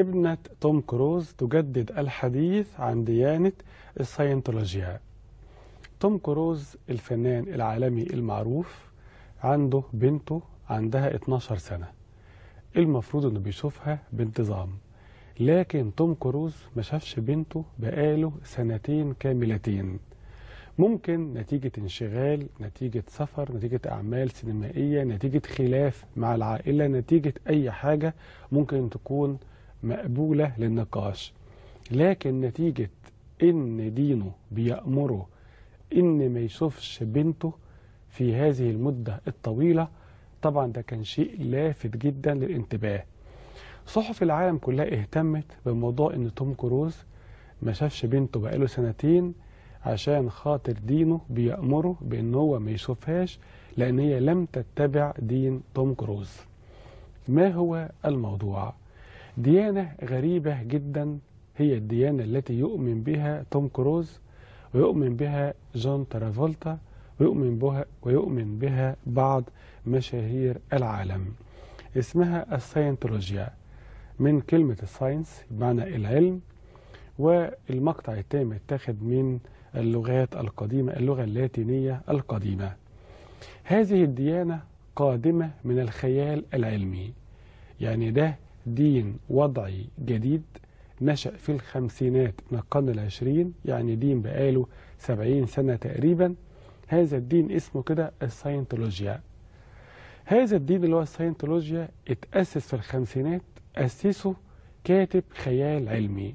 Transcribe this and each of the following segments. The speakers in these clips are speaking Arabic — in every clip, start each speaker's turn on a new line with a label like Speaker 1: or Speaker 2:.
Speaker 1: ابنة توم كروز تجدد الحديث عن ديانة الساينتولوجيا توم كروز الفنان العالمي المعروف عنده بنته عندها 12 سنة المفروض انه بيشوفها بانتظام لكن توم كروز ما شافش بنته بقاله سنتين كاملتين ممكن نتيجة انشغال نتيجة سفر نتيجة أعمال سينمائية نتيجة خلاف مع العائلة نتيجة أي حاجة ممكن تكون مقبولة للنقاش لكن نتيجة إن دينه بيأمره إن ما يشوفش بنته في هذه المدة الطويلة طبعا ده كان شيء لافت جدا للانتباه صحف العالم كلها اهتمت بموضوع إن توم كروز ما شافش بنته بقاله سنتين عشان خاطر دينه بيأمره بإن هو ما يشوفهاش لأن هي لم تتبع دين توم كروز ما هو الموضوع؟ ديانة غريبة جدا هي الديانة التي يؤمن بها توم كروز ويؤمن بها جون ترافولتا ويؤمن بها, ويؤمن بها بعض مشاهير العالم اسمها الساينتولوجيا من كلمة الساينس بمعنى العلم والمقطع التام اتخذ من اللغات القديمة اللغة اللاتينية القديمة هذه الديانة قادمة من الخيال العلمي يعني ده دين وضعي جديد نشأ في الخمسينات من القرن العشرين يعني دين بقاله سبعين سنة تقريبا هذا الدين اسمه كده الساينتولوجيا هذا الدين اللي هو الساينتولوجيا اتأسس في الخمسينات أسسه كاتب خيال علمي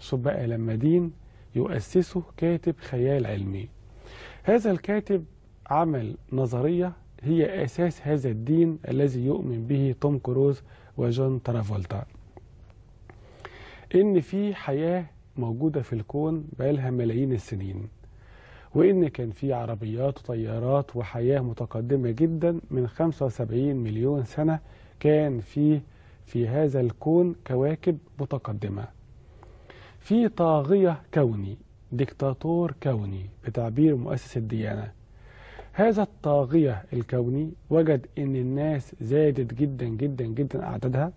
Speaker 1: شوف بقى لما دين يؤسسه كاتب خيال علمي هذا الكاتب عمل نظرية هي أساس هذا الدين الذي يؤمن به توم كروز وجون ترافولتا إن في حياة موجودة في الكون بقالها ملايين السنين وإن كان في عربيات وطيارات وحياة متقدمة جدا من 75 مليون سنة كان فيه في هذا الكون كواكب متقدمة في طاغية كوني ديكتاتور كوني بتعبير مؤسس الديانة هذا الطاغية الكوني وجد ان الناس زادت جدا جدا جدا اعدادها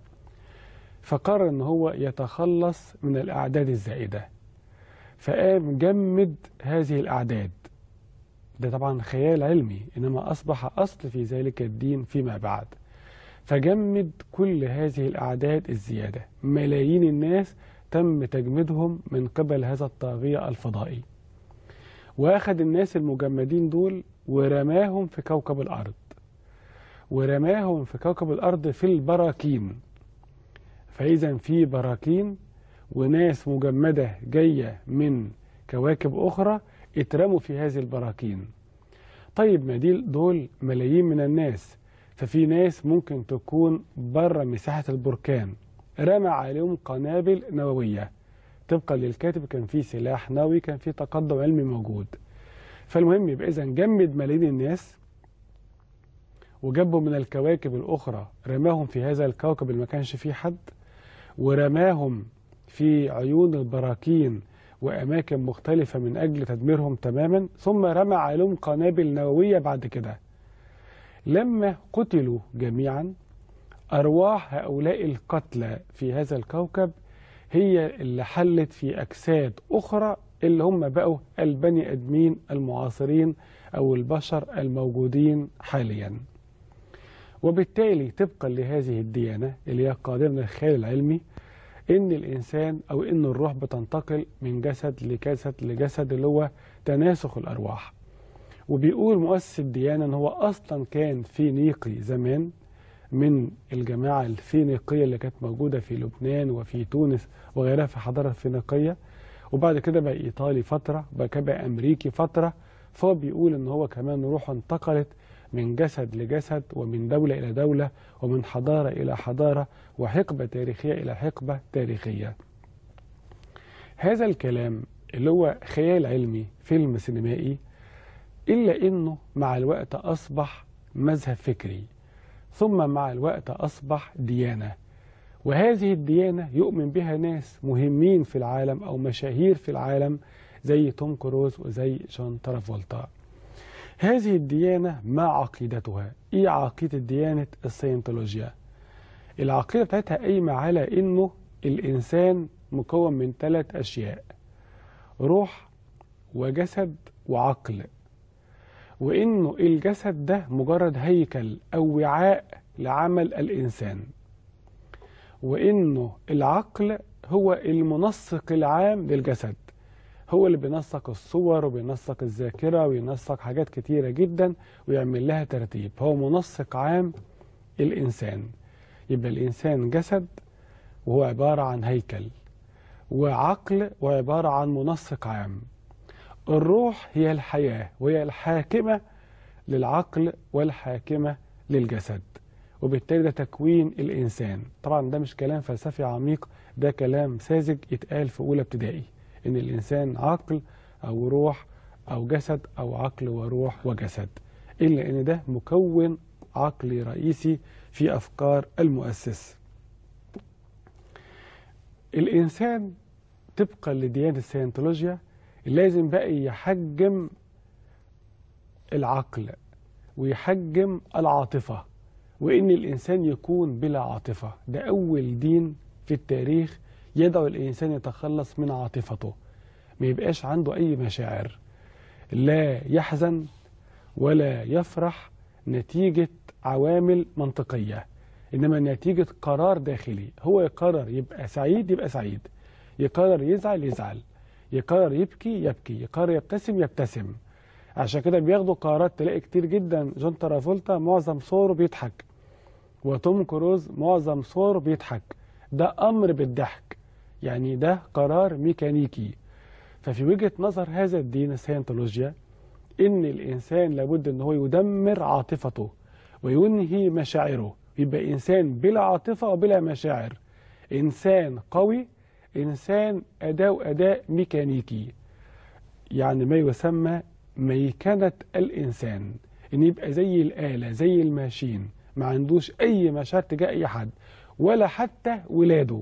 Speaker 1: فقرر ان هو يتخلص من الاعداد الزائدة فقام جمد هذه الاعداد ده طبعا خيال علمي انما اصبح اصل في ذلك الدين فيما بعد فجمد كل هذه الاعداد الزيادة ملايين الناس تم تجميدهم من قبل هذا الطاغية الفضائي واخد الناس المجمدين دول ورماهم في كوكب الأرض ورماهم في كوكب الأرض في البراكين فإذا في براكين وناس مجمدة جاية من كواكب أخرى اترموا في هذه البراكين طيب ما دي دول ملايين من الناس ففي ناس ممكن تكون بره مساحة البركان رمى عليهم قنابل نووية طبقا للكاتب كان في سلاح نووي كان في تقدم علمي موجود فالمهم يبقى إذا جمد ملايين الناس وجابوا من الكواكب الأخرى رماهم في هذا الكوكب اللي ما كانش فيه حد ورماهم في عيون البراكين وأماكن مختلفة من أجل تدميرهم تماما ثم رمى عليهم قنابل نووية بعد كده لما قتلوا جميعا أرواح هؤلاء القتلى في هذا الكوكب هي اللي حلت في أجساد أخرى اللي هم بقوا البني ادمين المعاصرين او البشر الموجودين حاليا وبالتالي طبقا لهذه الديانه اللي هي قادمه الخيال العلمي ان الانسان او ان الروح بتنتقل من جسد لجسد لجسد اللي هو تناسخ الارواح وبيقول مؤسس الديانه ان هو اصلا كان فينيقي زمان من الجماعه الفينيقيه اللي كانت موجوده في لبنان وفي تونس وغيرها في حضاره فينيقيه وبعد كده بقى ايطالي فتره بقى كده بقى امريكي فتره فهو بيقول ان هو كمان روحه انتقلت من جسد لجسد ومن دوله الى دوله ومن حضاره الى حضاره وحقبه تاريخيه الى حقبه تاريخيه. هذا الكلام اللي هو خيال علمي فيلم سينمائي الا انه مع الوقت اصبح مذهب فكري ثم مع الوقت اصبح ديانه وهذه الديانة يؤمن بها ناس مهمين في العالم أو مشاهير في العالم زي توم كروز وزي جون ترافولتا هذه الديانة ما عقيدتها؟ إيه عقيدة ديانة السينتولوجيا؟ العقيدة بتاعتها قايمة على إنه الإنسان مكون من ثلاث أشياء روح وجسد وعقل وإنه الجسد ده مجرد هيكل أو وعاء لعمل الإنسان وإنه العقل هو المنسق العام للجسد هو اللي بينسق الصور وبينسق الذاكرة وينسق حاجات كتيرة جدا ويعمل لها ترتيب هو منسق عام الإنسان يبقى الإنسان جسد وهو عبارة عن هيكل وعقل وعبارة عن منسق عام الروح هي الحياة وهي الحاكمة للعقل والحاكمة للجسد وبالتالي ده تكوين الإنسان طبعا ده مش كلام فلسفي عميق ده كلام ساذج يتقال في أولى ابتدائي إن الإنسان عقل أو روح أو جسد أو عقل وروح وجسد إلا إن ده مكون عقلي رئيسي في أفكار المؤسس الإنسان طبقا لديانة السينتولوجيا لازم بقى يحجم العقل ويحجم العاطفة وإن الإنسان يكون بلا عاطفة ده أول دين في التاريخ يدعو الإنسان يتخلص من عاطفته ما يبقاش عنده أي مشاعر لا يحزن ولا يفرح نتيجة عوامل منطقية إنما نتيجة قرار داخلي هو يقرر يبقى سعيد يبقى سعيد يقرر يزعل يزعل يقرر يبكي يبكي يقرر يبتسم يبتسم عشان كده بياخدوا قرارات تلاقي كتير جدا جون ترافولتا معظم صوره بيضحك وتوم كروز معظم صور بيضحك ده أمر بالضحك يعني ده قرار ميكانيكي ففي وجهة نظر هذا الدين السينتولوجيا إن الإنسان لابد إن هو يدمر عاطفته وينهي مشاعره يبقى إنسان بلا عاطفة وبلا مشاعر إنسان قوي إنسان أداء أداء ميكانيكي يعني ما يسمى ميكنة الإنسان إن يبقى زي الآلة زي الماشين ما عندوش اي مشاعر تجاه اي حد ولا حتى ولاده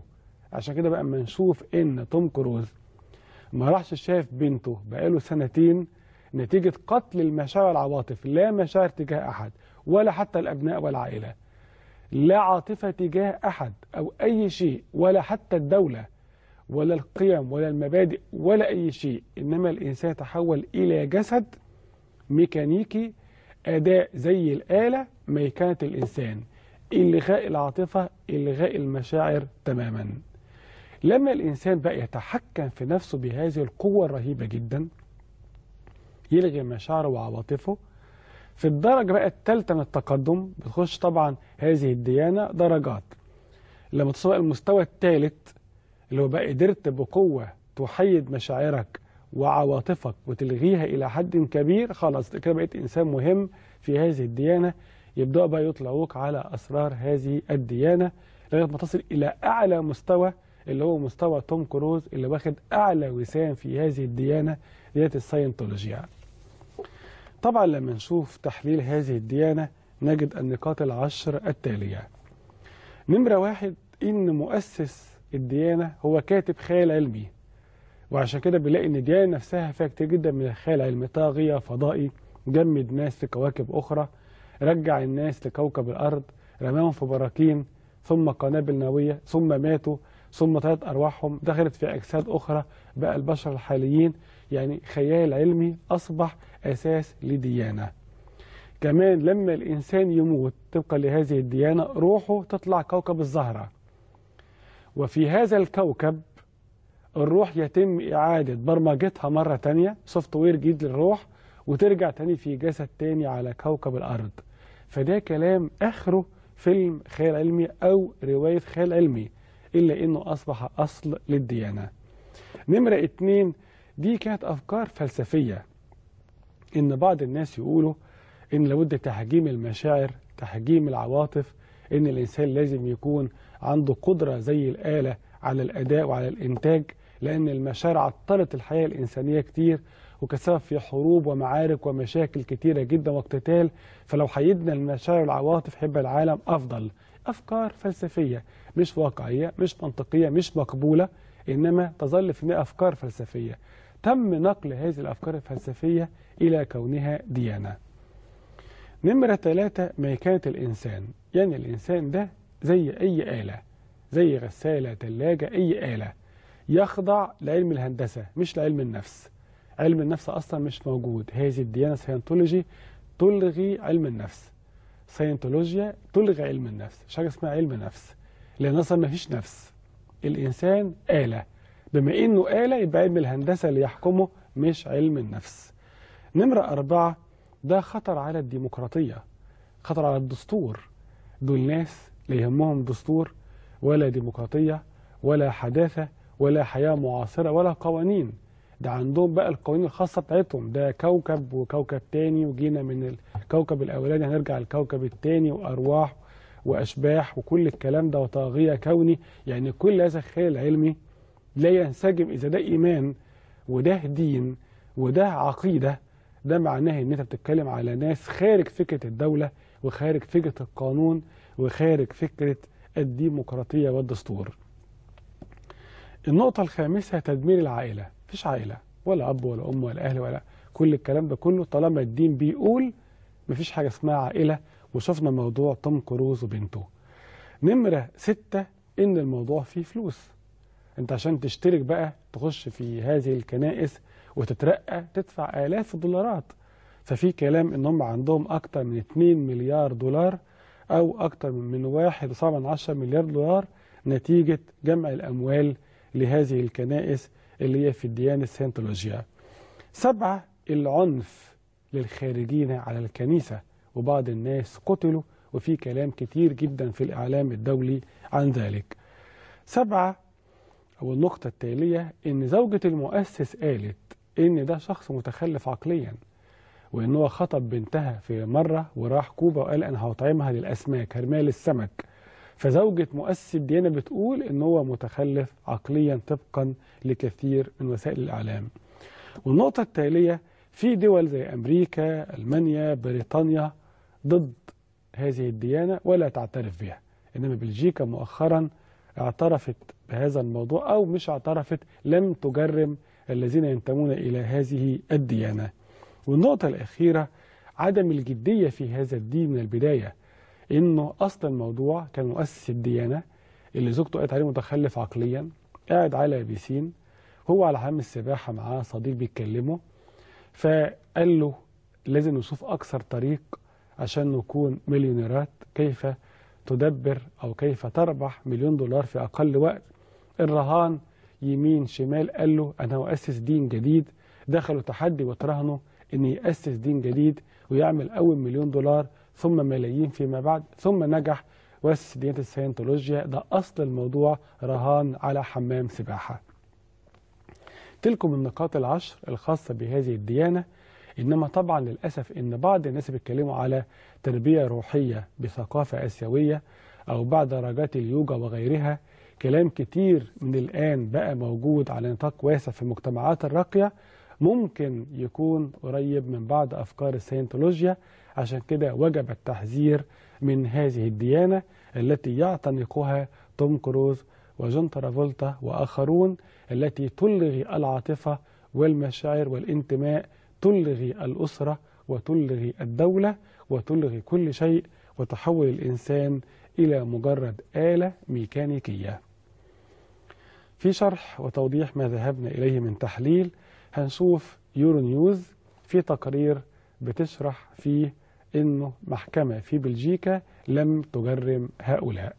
Speaker 1: عشان كده بقى اما نشوف ان توم كروز ما راحش شاف بنته بقاله سنتين نتيجة قتل المشاعر والعواطف لا مشاعر تجاه أحد ولا حتى الأبناء والعائلة لا عاطفة تجاه أحد أو أي شيء ولا حتى الدولة ولا القيم ولا المبادئ ولا أي شيء إنما الإنسان تحول إلى جسد ميكانيكي أداء زي الآلة ميكنة الإنسان إلغاء العاطفة إلغاء المشاعر تماما لما الإنسان بقى يتحكم في نفسه بهذه القوة الرهيبة جدا يلغي مشاعره وعواطفه في الدرجة بقى الثالثة من التقدم بتخش طبعا هذه الديانة درجات لما توصل المستوى الثالث اللي هو بقى قدرت بقوة تحيد مشاعرك وعواطفك وتلغيها إلى حد كبير خلاص كده بقيت إنسان مهم في هذه الديانة يبدأوا بقى يطلعوك على أسرار هذه الديانة لغاية ما تصل إلى أعلى مستوى اللي هو مستوى توم كروز اللي واخد أعلى وسام في هذه الديانة ديانة الساينتولوجي يعني. طبعا لما نشوف تحليل هذه الديانة نجد النقاط العشر التالية نمرة واحد إن مؤسس الديانة هو كاتب خيال علمي وعشان كده بنلاقي ان ديانه نفسها فيها كتير جدا من الخيال العلمي طاغيه فضائي جمد ناس في كواكب اخرى رجع الناس لكوكب الارض رماهم في براكين ثم قنابل نوويه ثم ماتوا ثم طلعت ارواحهم دخلت في اجساد اخرى بقى البشر الحاليين يعني خيال علمي اصبح اساس لديانه كمان لما الانسان يموت طبقا لهذه الديانه روحه تطلع كوكب الزهره وفي هذا الكوكب الروح يتم إعادة برمجتها مرة تانية سوفت وير جديد للروح وترجع تاني في جسد تاني على كوكب الأرض فده كلام آخره فيلم خيال علمي أو رواية خيال علمي إلا إنه أصبح أصل للديانة نمرة اتنين دي كانت أفكار فلسفية إن بعض الناس يقولوا إن لابد تحجيم المشاعر تحجيم العواطف إن الإنسان لازم يكون عنده قدرة زي الآلة على الأداء وعلى الإنتاج لأن المشاعر عطلت الحياة الإنسانية كتير وكسبب في حروب ومعارك ومشاكل كتيرة جدا واقتتال فلو حيدنا المشاعر والعواطف حب العالم أفضل أفكار فلسفية مش واقعية مش منطقية مش مقبولة إنما تظل في أفكار فلسفية تم نقل هذه الأفكار الفلسفية إلى كونها ديانة نمرة ثلاثة ميكانة الإنسان يعني الإنسان ده زي أي آلة زي غسالة تلاجة أي آلة يخضع لعلم الهندسة مش لعلم النفس علم النفس أصلا مش موجود هذه الديانة ساينتولوجي تلغي علم النفس ساينتولوجيا تلغي علم النفس مش حاجة اسمها علم نفس لأن أصلا ما فيش نفس الإنسان آلة بما إنه آلة يبقى علم الهندسة اللي يحكمه مش علم النفس نمرة أربعة ده خطر على الديمقراطية خطر على الدستور دول ناس لا يهمهم دستور ولا ديمقراطية ولا حداثة ولا حياة معاصرة ولا قوانين ده عندهم بقى القوانين الخاصة بتاعتهم ده كوكب وكوكب تاني وجينا من الكوكب الأولاني هنرجع للكوكب التاني وأرواح وأشباح وكل الكلام ده وطاغية كوني يعني كل هذا الخيال العلمي لا ينسجم إذا ده إيمان وده دين وده عقيدة ده معناه إن أنت بتتكلم على ناس خارج فكرة الدولة وخارج فكرة القانون وخارج فكرة الديمقراطية والدستور النقطة الخامسة تدمير العائلة مفيش عائلة ولا أب ولا أم ولا أهل ولا كل الكلام ده كله طالما الدين بيقول مفيش حاجة اسمها عائلة وشفنا موضوع توم كروز وبنته نمرة ستة إن الموضوع فيه فلوس أنت عشان تشترك بقى تخش في هذه الكنائس وتترقى تدفع آلاف الدولارات ففي كلام إن هم عندهم أكتر من 2 مليار دولار أو أكتر من 1.7 مليار دولار نتيجة جمع الأموال لهذه الكنائس اللي هي في الديانة السينتولوجيا سبعة العنف للخارجين على الكنيسة وبعض الناس قتلوا وفي كلام كتير جدا في الإعلام الدولي عن ذلك سبعة أو النقطة التالية إن زوجة المؤسس قالت إن ده شخص متخلف عقليا وإن هو خطب بنتها في مرة وراح كوبا وقال أنا هطعمها للأسماك هرميها للسمك فزوجة مؤسس الديانة بتقول ان هو متخلف عقليا طبقا لكثير من وسائل الإعلام والنقطة التالية في دول زي أمريكا ألمانيا بريطانيا ضد هذه الديانة ولا تعترف بها إنما بلجيكا مؤخرا اعترفت بهذا الموضوع أو مش اعترفت لم تجرم الذين ينتمون إلى هذه الديانة والنقطة الأخيرة عدم الجدية في هذا الدين من البداية انه اصل الموضوع كان مؤسس الديانه اللي زوجته قالت عليه متخلف عقليا قاعد على بيسين هو على حمام السباحه معاه صديق بيتكلمه فقال له لازم نشوف اكثر طريق عشان نكون مليونيرات كيف تدبر او كيف تربح مليون دولار في اقل وقت الرهان يمين شمال قال له انا هؤسس دين جديد دخلوا تحدي وترهنوا ان ياسس دين جديد ويعمل اول مليون دولار ثم ملايين فيما بعد ثم نجح واسس ديانة الساينتولوجيا ده أصل الموضوع رهان على حمام سباحة تلكم النقاط العشر الخاصة بهذه الديانة إنما طبعا للأسف إن بعض الناس بيتكلموا على تربية روحية بثقافة آسيوية أو بعد درجات اليوجا وغيرها كلام كتير من الآن بقى موجود على نطاق واسع في المجتمعات الراقية ممكن يكون قريب من بعض أفكار الساينتولوجيا عشان كده وجب التحذير من هذه الديانة التي يعتنقها توم كروز وجون ترافولتا وآخرون التي تلغي العاطفة والمشاعر والانتماء تلغي الأسرة وتلغي الدولة وتلغي كل شيء وتحول الإنسان إلى مجرد آلة ميكانيكية في شرح وتوضيح ما ذهبنا إليه من تحليل هنشوف يورو نيوز في تقرير بتشرح فيه أنه محكمة في بلجيكا لم تجرم هؤلاء